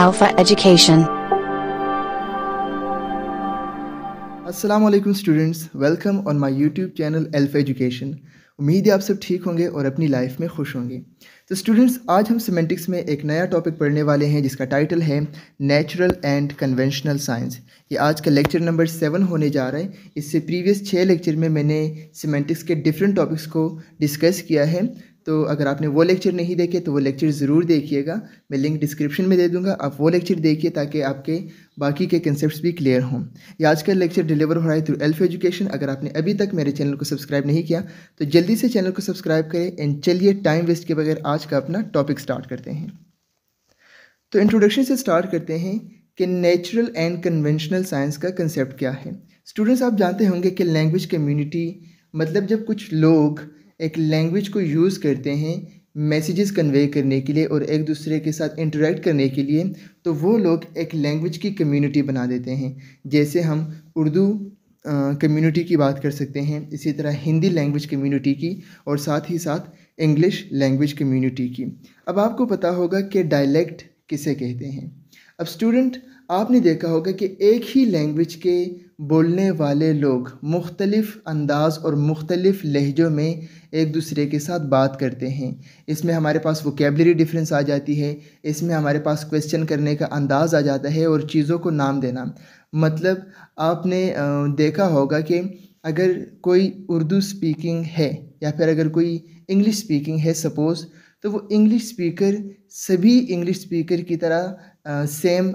Alpha Education. Assalamu alaikum students welcome on my YouTube channel Alpha education उम्मीद है आप सब ठीक होंगे और अपनी लाइफ में खुश होंगे तो स्टूडेंट्स आज हम सिमेंटिक्स में एक नया टॉपिक पढ़ने वाले हैं जिसका टाइटल है नेचुरल एंड कन्वेंशनल साइंस ये आज का लेक्चर नंबर सेवन होने जा रहा है इससे प्रीवियस छः लेक्चर में मैंने सिमेंटिक्स के डिफरेंट टॉपिक्स को डिस्कस किया है तो अगर आपने वो लेक्चर नहीं देखे तो वो लेक्चर ज़रूर देखिएगा मैं लिंक डिस्क्रिप्शन में दे दूंगा आप वो लेक्चर देखिए ताकि आपके बाकी के कंसेप्ट भी क्लियर हों या आज का लेक्चर डिलीवर हो रहा है थ्रू एल्फ एजुकेशन अगर आपने अभी तक मेरे चैनल को सब्सक्राइब नहीं किया तो जल्दी से चैनल को सब्सक्राइब करें एंड चलिए टाइम वेस्ट के बगैर आज का अपना टॉपिक स्टार्ट करते हैं तो इंट्रोडक्शन से स्टार्ट करते हैं कि नेचुरल एंड कन्वेंशनल साइंस का कंसेप्ट क्या है स्टूडेंट्स आप जानते होंगे कि लैंग्वेज कम्युनिटी मतलब जब कुछ लोग एक लैंग्वेज को यूज़ करते हैं मैसेजेस कन्वे करने के लिए और एक दूसरे के साथ इंटरेक्ट करने के लिए तो वो लोग एक लैंग्वेज की कम्युनिटी बना देते हैं जैसे हम उर्दू कम्युनिटी की बात कर सकते हैं इसी तरह हिंदी लैंग्वेज कम्युनिटी की और साथ ही साथ इंग्लिश लैंग्वेज कम्युनिटी की अब आपको पता होगा कि डायलैक्ट किसे कहते हैं अब स्टूडेंट आपने देखा होगा कि एक ही लैंग्वेज के बोलने वाले लोग मुख्तलिफ़ अंदाज और मुख्तलिफ़ लहजों में एक दूसरे के साथ बात करते हैं इसमें हमारे पास वोकेबलरी डिफरेंस आ जाती है इसमें हमारे पास क्वेश्चन करने का अंदाज आ जाता है और चीज़ों को नाम देना मतलब आपने देखा होगा कि अगर कोई उर्दू स्पीकिंग है या फिर अगर कोई इंग्लिश स्पीकिंग है सपोज़ तो वो इंग्लिश स्पीकर सभी इंग्लिश स्पीकर की तरह सेम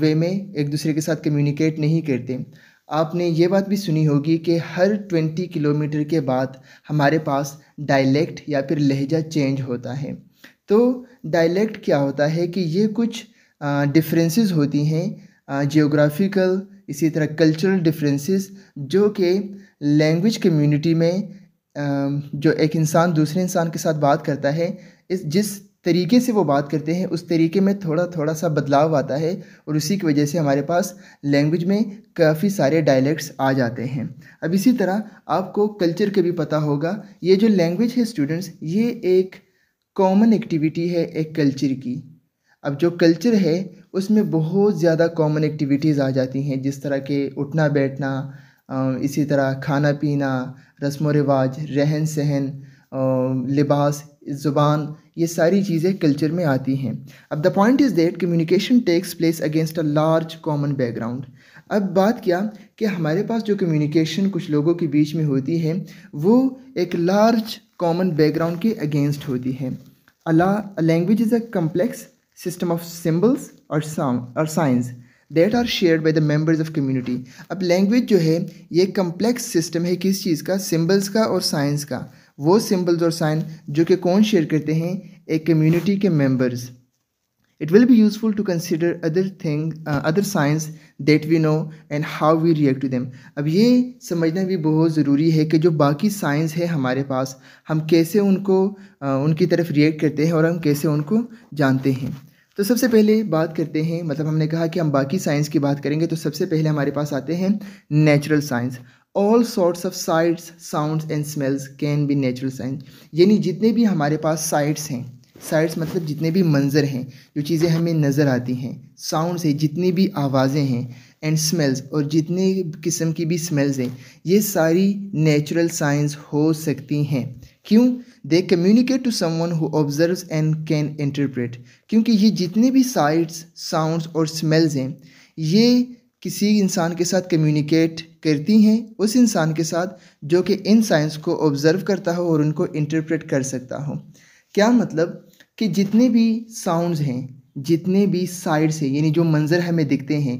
वे में एक दूसरे के साथ कम्युनिकेट नहीं करते आपने ये बात भी सुनी होगी कि हर ट्वेंटी किलोमीटर के बाद हमारे पास डायलेक्ट या फिर लहजा चेंज होता है तो डायलेक्ट क्या होता है कि ये कुछ डिफरेंसेस होती हैं जियोग्राफिकल इसी तरह कल्चरल डिफरेंसेस जो कि लैंग्वेज कम्युनिटी में जो एक इंसान दूसरे इंसान के साथ बात करता है इस जिस तरीके से वो बात करते हैं उस तरीके में थोड़ा थोड़ा सा बदलाव आता है और उसी की वजह से हमारे पास लैंग्वेज में काफ़ी सारे डायलैक्ट्स आ जाते हैं अब इसी तरह आपको कल्चर का भी पता होगा ये जो लैंग्वेज है स्टूडेंट्स ये एक कॉमन एक्टिविटी है एक कल्चर की अब जो कल्चर है उसमें बहुत ज़्यादा कॉमन एक्टिविटीज़ आ जाती हैं जिस तरह के उठना बैठना इसी तरह खाना पीना रस्म व रिवाज रहन सहन लिबास ज़ुबान ये सारी चीज़ें कल्चर में आती हैं अब the point is that communication takes place against a large common background अब बात क्या कि हमारे पास जो कम्युनिकेशन कुछ लोगों के बीच में होती है वो एक लार्ज कॉमन बैकग्राउंड के अगेंस्ट होती है अला language is a complex system of symbols और साउंड और signs that are share by the members of community अब लैंग्वेज जो है ये कम्प्लेक्स सिस्टम है किस चीज़ का सिम्बल्स का और साइंस का वो सिंबल्स और साइन जो कि कौन शेयर करते हैं एक कम्युनिटी के members it will be useful to consider other thing other signs that we know and how we react to them अब ये समझना भी बहुत ज़रूरी है कि जो बाकी साइंस है हमारे पास हम कैसे उनको uh, उनकी तरफ रिएक्ट करते हैं और हम कैसे उनको जानते हैं तो सबसे पहले बात करते हैं मतलब हमने कहा कि हम बाकी साइंस की बात करेंगे तो सबसे पहले हमारे पास आते हैं natural signs all sorts of sights sound and smells can be natural signs यानी जितने भी हमारे पास साइट्स हैं साइट्स मतलब जितने भी मंज़र हैं जो चीज़ें हमें नज़र आती हैं साउंड्स हैं जितनी भी आवाज़ें हैं एंड स्मेल्स और जितने किस्म की भी स्मेल्स हैं ये सारी नेचुरल साइंस हो सकती हैं क्यों they communicate to someone who observe and can interpret क्योंकि ये जितने भी साइट्स साउंड्स और स्मेल्स हैं ये किसी इंसान के साथ कम्युनिकेट करती हैं उस इंसान के साथ जो कि इन साइंस को ऑब्ज़र्व करता हो और उनको इंटरप्रेट कर सकता हो क्या मतलब कि जितने भी साउंड्स हैं जितने भी साइड्स हैं यानी जो मंज़र हमें दिखते हैं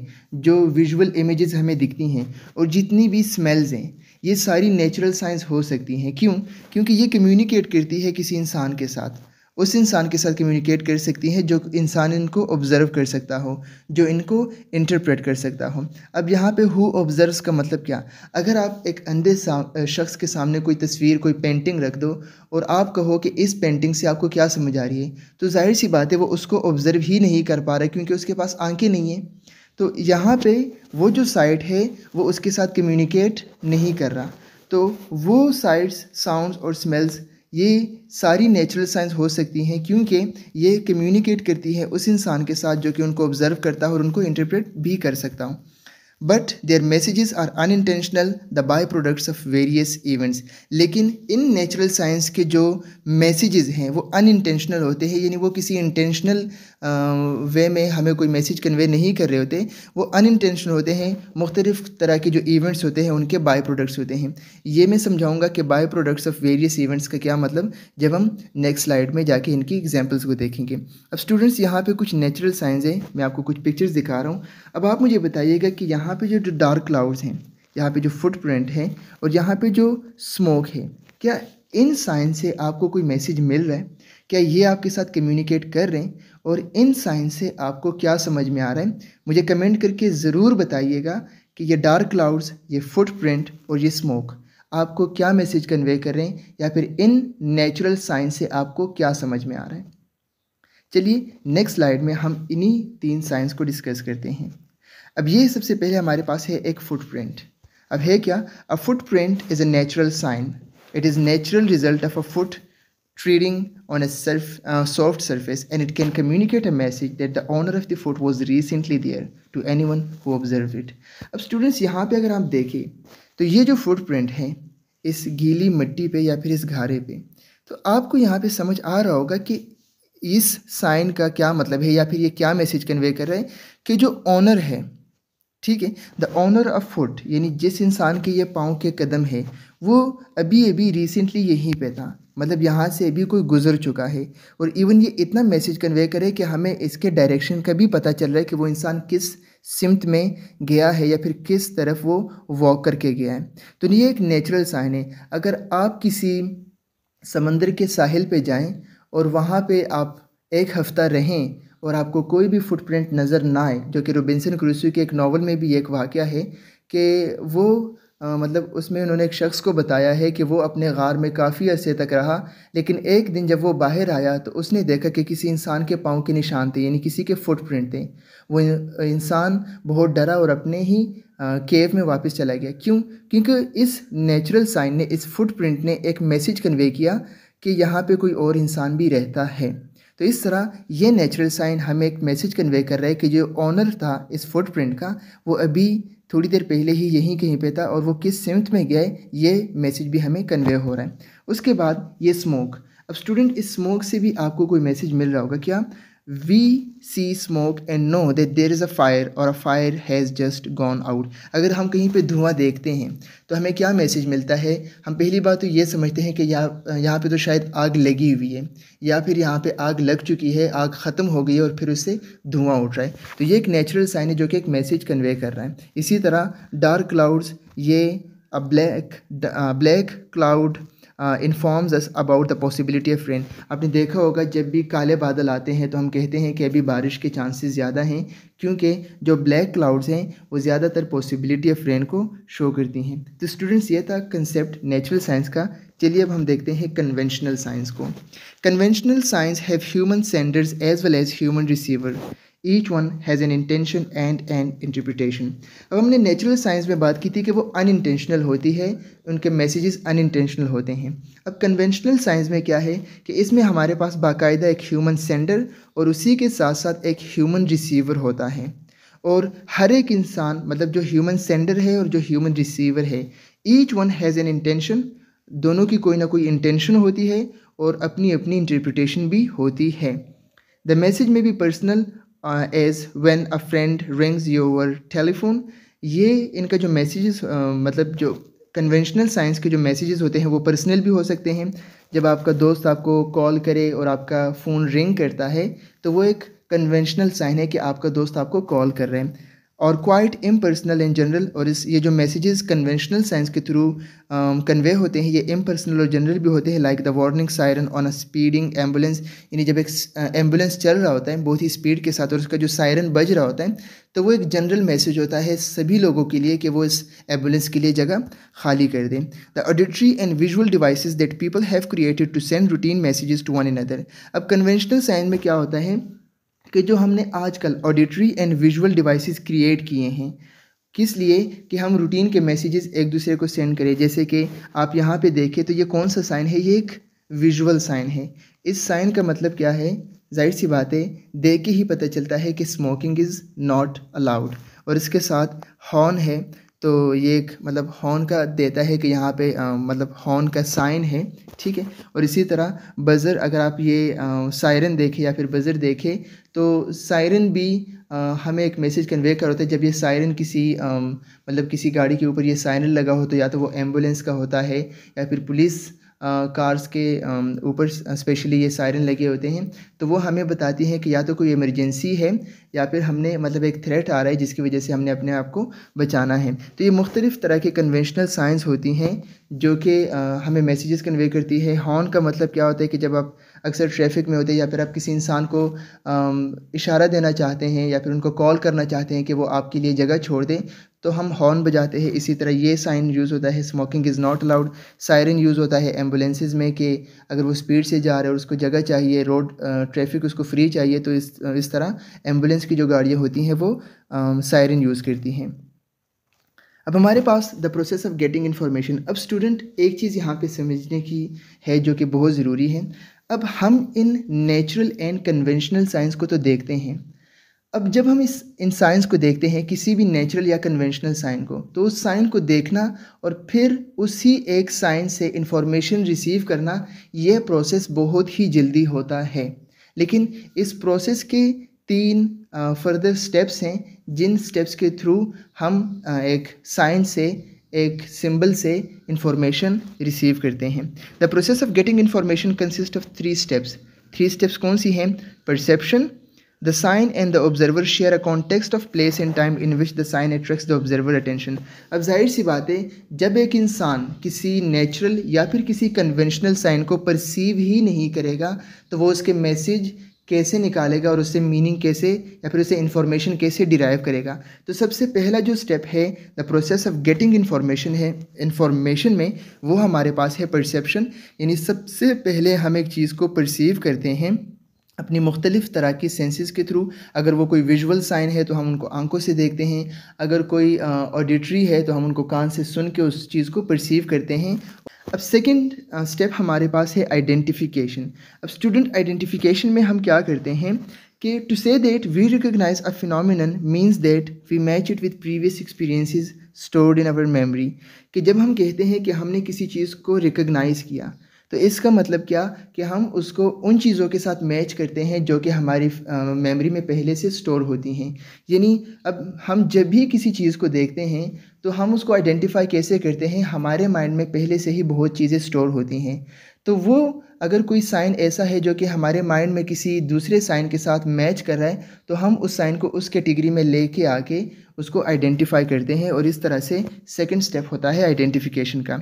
जो विजुअल इमेजेस हमें दिखती हैं और जितनी भी स्मेल्स हैं ये सारी नेचुरल साइंस हो सकती हैं क्यों क्योंकि ये कम्युनिकेट करती है किसी इंसान के साथ उस इंसान के साथ कम्युनिकेट कर सकती हैं जो इंसान इनको ऑब्ज़र्व कर सकता हो जो इनको इंटरप्रेट कर सकता हो अब यहाँ पे हु ऑब्ज़र्व का मतलब क्या अगर आप एक अंधे शख्स के सामने कोई तस्वीर कोई पेंटिंग रख दो और आप कहो कि इस पेंटिंग से आपको क्या समझ आ रही है तो जाहिर सी बात है वो उसको ऑब्ज़र्व ही नहीं कर पा रहा क्योंकि उसके पास आंखें नहीं हैं तो यहाँ पे वो जो साइट है वो उसके साथ कम्युनिकेट नहीं कर रहा तो वो साइट्स साउंड्स और स्मेल्स ये सारी नेचुरल साइंस हो सकती हैं क्योंकि ये कम्युनिकेट करती है उस इंसान के साथ जो कि उनको ऑब्ज़र्व करता है और उनको इंटरप्रेट भी कर सकता हूँ but their messages are unintentional the byproducts of various events लेकिन इन नेचुरल साइंस के जो मैसेजेस हैं वो अनइंटेंशनल होते हैं यानी वो किसी इंटेंशनल वे में हमें कोई मैसेज कन्वे नहीं कर रहे होते वो अनइंटेंशनल होते हैं मुख्तलिफ तरह के जो इवेंट्स होते हैं उनके बाई प्रोडक्ट्स होते हैं ये मैं समझाऊँगा कि byproducts of various events का क्या मतलब जब हम नेक्स्ट स्लाइड में जाके इनकी एग्जाम्पल्स को देखेंगे अब स्टूडेंट्स यहाँ पर कुछ नेचुरल साइंस है मैं आपको कुछ पिक्चर्स दिखा रहा हूँ अब आप मुझे बताइएगा कि यहाँ यहाँ पे जो जो डार्क क्लाउड्स हैं यहाँ पे जो फुटप्रिंट है और यहाँ पे जो स्मोक है क्या इन साइंस से आपको कोई मैसेज मिल रहा है क्या ये आपके साथ कम्युनिकेट कर रहे हैं और इन साइंस से आपको क्या समझ में आ रहा है मुझे कमेंट करके ज़रूर बताइएगा कि ये डार्क क्लाउड्स ये फुटप्रिंट और ये स्मोक आपको क्या मैसेज कन्वे कर रहे हैं या फिर इन नेचुरल साइंस से आपको क्या समझ में आ रहा है चलिए नेक्स्ट स्लाइड में हम इन्हीं तीन साइंस को डिस्कस करते हैं अब ये सबसे पहले हमारे पास है एक फुटप्रिंट अब है क्या a footprint is a natural sign it is natural result of a foot treading on a surf, soft surface and it can communicate a message that the owner of the the was recently recently to anyone who observe it अब students यहाँ पर अगर आप देखें तो ये जो footprint हैं इस गीली मिट्टी पे या फिर इस घारे पे तो आपको यहाँ पे समझ आ रहा होगा कि इस साइन का क्या मतलब है या फिर ये क्या मैसेज कन्वे कर रहे हैं कि जो ऑनर है ठीक है द ऑनर ऑफ फुट यानी जिस इंसान के ये पाँव के कदम है वो अभी अभी रिसेंटली यहीं पे था मतलब यहाँ से अभी कोई गुजर चुका है और इवन ये इतना मैसेज कन्वे करे कि हमें इसके डायरेक्शन का भी पता चल रहा है कि वो इंसान किस सिमत में गया है या फिर किस तरफ वो वॉक करके गया है तो ये एक नेचुरल साइन है अगर आप किसी समंदर के साहिल पे जाएं और वहाँ पे आप एक हफ़्ता रहें और आपको कोई भी फुटप्रिंट नज़र ना आए जो कि रोबिनसन क्रूसो के एक नावल में भी एक वाक़ है कि वो आ, मतलब उसमें उन्होंने एक शख्स को बताया है कि वो अपने गार में काफ़ी अरसे तक रहा लेकिन एक दिन जब वो बाहर आया तो उसने देखा कि किसी इंसान के पाँव के निशान थे यानी किसी के फुटप्रिंट थे वो इंसान बहुत डरा और अपने ही केव में वापस चला गया क्यों क्योंकि इस नेचुरल साइन ने इस फुटप्रिंट ने एक मैसेज कन्वे किया कि यहाँ पे कोई और इंसान भी रहता है तो इस तरह ये नेचुरल साइन हमें एक मैसेज कन्वे कर रहा है कि जो ऑनर था इस फुटप्रिंट का वो अभी थोड़ी देर पहले ही यहीं कहीं पे था और वो किस सेवन्थ में गए ये मैसेज भी हमें कन्वे हो रहा है उसके बाद ये स्मोक अब स्टूडेंट इस स्मोक से भी आपको कोई मैसेज मिल रहा होगा क्या we see smoke and know that there is a fire और a fire has just gone out अगर हम कहीं पे धुआं देखते हैं तो हमें क्या मैसेज मिलता है हम पहली बात तो ये समझते हैं कि यहाँ यहाँ पर तो शायद आग लगी हुई है या फिर यहाँ पर आग लग चुकी है आग ख़त्म हो गई है और फिर उससे धुआँ उठ रहा है तो ये एक नेचुरल साइन है जो कि एक मैसेज कन्वे कर रहा है इसी तरह डार्क क्लाउड्स ये black black cloud informs us about the possibility of rain आपने देखा होगा जब भी काले बादल आते हैं तो हम कहते हैं कि अभी बारिश के चांसेस ज़्यादा हैं क्योंकि जो ब्लैक क्लाउड्स हैं वो ज़्यादातर पॉसिबिलिटी ऑफ रेन को शो करती हैं तो स्टूडेंट्स ये था कंसेप्ट नेचुरल साइंस का चलिए अब हम देखते हैं कन्वेंशनल साइंस को conventional signs have human senders as well as human receiver each one has an intention and an interpretation अब हमने नेचुरल साइंस में बात की थी कि वो अनइंटेंशनल होती है उनके मैसेजेस अनइंटेंशनल होते हैं अब कन्वेंशनल साइंस में क्या है कि इसमें हमारे पास बाकायदा एक ह्यूमन सेंडर और उसी के साथ साथ एक ह्यूमन रिसीवर होता है और हर एक इंसान मतलब जो ह्यूमन सेंडर है और जो ह्यूमन रिसीवर है each one has an intention दोनों की कोई ना कोई इंटेंशन होती है और अपनी अपनी इंटरप्रिटेशन भी होती है द मैसेज में भी personal as when a friend rings your telephone ये इनका जो मैसेजेस uh, मतलब जो कन्वेंशनल साइंस के जो मैसेजेस होते हैं वो पर्सनल भी हो सकते हैं जब आपका दोस्त आपको कॉल करे और आपका फ़ोन रिंग करता है तो वो एक कन्वेंशनल साइन है कि आपका दोस्त आपको कॉल कर रहे हैं और क्वाइट इम्पर्सनल इन जनरल और इस ये जो मैसेजेस कन्वेंशनल साइंस के थ्रू कन्वे um, होते हैं ये इम्पर्सनल और जनरल भी होते हैं like the warning siren on a speeding ambulance यानी जब एक एम्बुलेंस uh, चल रहा होता है बहुत ही स्पीड के साथ और उसका जो सायरन बज रहा होता है तो वो एक जनरल मैसेज होता है सभी लोगों के लिए कि वो इस एम्बुलेंस के लिए जगह खाली कर दें the auditory and visual devices that people have created to send routine messages to one other अब कन्वेंशनल साइंस में क्या होता है कि जो हमने आजकल auditory and visual devices create किए हैं किस लिए कि हम रूटीन के मैसेजेस एक दूसरे को सेंड करें जैसे कि आप यहाँ पे देखें तो ये कौन सा साइन है ये एक विजुअल साइन है इस साइन का मतलब क्या है जाहिर सी बात है देख के ही पता चलता है कि स्मोकिंग इज़ नॉट अलाउड और इसके साथ हॉर्न है तो ये एक मतलब हॉर्न का देता है कि यहाँ पे आ, मतलब हॉर्न का साइन है ठीक है और इसी तरह बज़र अगर आप ये सायरन देखें या फिर बज़र देखें तो सायरन भी आ, हमें एक मैसेज कन्वे कर होता है जब ये सायरन किसी मतलब किसी गाड़ी के ऊपर ये सायरन लगा हो तो या तो वो एम्बुलेंस का होता है या फिर पुलिस कार्स के ऊपर स्पेशली ये सायरन लगे होते हैं तो वो हमें बताती हैं कि या तो कोई इमरजेंसी है या फिर हमने मतलब एक थ्रेट आ रहा है जिसकी वजह से हमने अपने आप को बचाना है तो ये मुख्तलिफ़ तरह के कन्वेंशनल साइंस होती हैं जो कि हमें मैसेजेस कन्वे करती है हॉर्न का मतलब क्या होता है कि जब आप अक्सर ट्रैफिक में होते हैं या फिर आप किसी इंसान को इशारा देना चाहते हैं या फिर उनको कॉल करना चाहते हैं कि वो आपके लिए जगह छोड़ दें तो हम हॉर्न बजाते हैं इसी तरह ये साइन यूज़ होता है smoking is not allowed siren use होता है एम्बुलेंसेज में कि अगर वो स्पीड से जा रहे हैं और उसको जगह चाहिए रोड ट्रैफिक उसको फ्री चाहिए तो इस इस तरह एम्बुलेंस की जो गाड़ियाँ होती हैं वो सायरन यूज़ करती हैं अब हमारे पास the process of getting information अब स्टूडेंट एक चीज़ यहाँ पर समझने की है जो कि बहुत ज़रूरी है अब हम इन नेचुरल एंड कन्वेंशनल साइंस को तो देखते हैं अब जब हम इस इन साइंस को देखते हैं किसी भी नेचुरल या कन्वेंशनल साइन को तो उस साइन को देखना और फिर उसी एक साइन से इन्फॉर्मेशन रिसीव करना यह प्रोसेस बहुत ही जल्दी होता है लेकिन इस प्रोसेस के तीन फर्दर स्टेप्स हैं जिन स्टेप्स के थ्रू हम आ, एक साइन से एक सिंबल से इंफॉर्मेशन रिसीव करते हैं the process of getting information consist of three steps three steps कौन सी हैं perception The sign and the observer share a context of place and time in which the sign attracts the observer attention. अब जाहिर सी बात है जब एक इंसान किसी नेचुरल या फिर किसी कन्वेंशनल साइन को परसीव ही नहीं करेगा तो वो उसके मैसेज कैसे निकालेगा और उससे मीनिंग कैसे या फिर उसे इन्फॉर्मेशन कैसे डिराइव करेगा तो सबसे पहला जो स्टेप है the process of getting information है इन्फॉर्मेशन में वो हमारे पास है परसेप्शन यानी सबसे पहले हम एक चीज़ को परसीव करते हैं अपनी मुख्तलिफ़ तरह की सेंसेस के थ्रू अगर वो कोई विजुअल साइन है तो हम उनको आंखों से देखते हैं अगर कोई ऑडिटरी है तो हम उनको कान से सुन के उस चीज़ को परसीव करते हैं अब सेकंड स्टेप हमारे पास है आइडेंटिफिकेशन अब स्टूडेंट आइडेंटिफिकेशन में हम क्या करते हैं कि to say that we recognize a phenomenon means that we match it with previous experiences stored in our memory कि जब हम कहते हैं कि हमने किसी चीज़ को रिकोगनाइज़ किया तो इसका मतलब क्या कि हम उसको उन चीज़ों के साथ मैच करते हैं जो कि हमारी मेमोरी में पहले से स्टोर होती हैं यानी अब हम जब भी किसी चीज़ को देखते हैं तो हम उसको आइडेंटिफाई कैसे करते हैं हमारे माइंड में पहले से ही बहुत चीज़ें स्टोर होती हैं तो वो अगर कोई साइन ऐसा है जो कि हमारे माइंड में किसी दूसरे साइन के साथ मैच कर रहा है तो हम उस साइन को उस कैटेगरी में ले कर आके उसको आइडेंटिफाई करते हैं और इस तरह से सेकेंड स्टेप होता है आइडेंटिफिकेशन का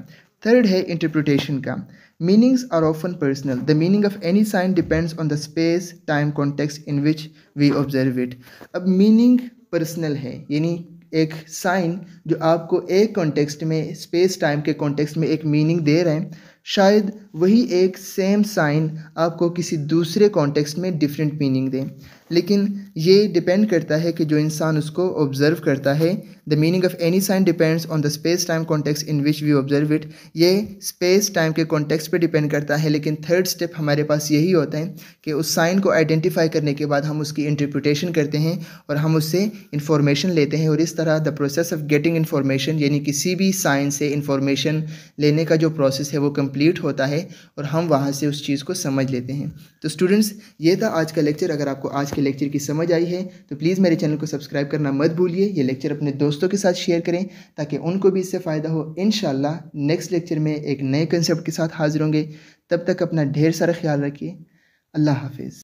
थर्ड है इंटरप्रटेशन का Meanings are often personal. The meaning of any sign depends on the space, time, context in which we observe it. अब meaning personal है यानी एक sign जो आपको एक context में space time के context में एक meaning दे रहे हैं शायद वही एक same sign आपको किसी दूसरे context में different meaning दें लेकिन ये डिपेंड करता है कि जो इंसान उसको ऑब्ज़र्व करता है the meaning of any sign depends on the space time context in which we observe it ये स्पेस टाइम के कॉन्टेक्स पे डिपेंड करता है लेकिन थर्ड स्टेप हमारे पास यही होता है कि उस साइन को आइडेंटिफाई करने के बाद हम उसकी इंटरप्रिटेशन करते हैं और हम उससे इंफॉर्मेशन लेते हैं और इस तरह the process of getting information यानी किसी भी साइन से इंफॉर्मेशन लेने का जो प्रोसेस है वो कम्प्लीट होता है और हम वहाँ से उस चीज़ को समझ लेते हैं तो स्टूडेंट्स ये था आज का लेक्चर अगर आपको आज आपके लेक्चर की समझ आई है तो प्लीज़ मेरे चैनल को सब्सक्राइब करना मत भूलिए ये लेक्चर अपने दोस्तों के साथ शेयर करें ताकि उनको भी इससे फ़ायदा हो इन नेक्स्ट लेक्चर में एक नए कंसेप्ट के साथ हाजिर होंगे तब तक अपना ढेर सारा ख्याल रखिए अल्लाह हाफिज़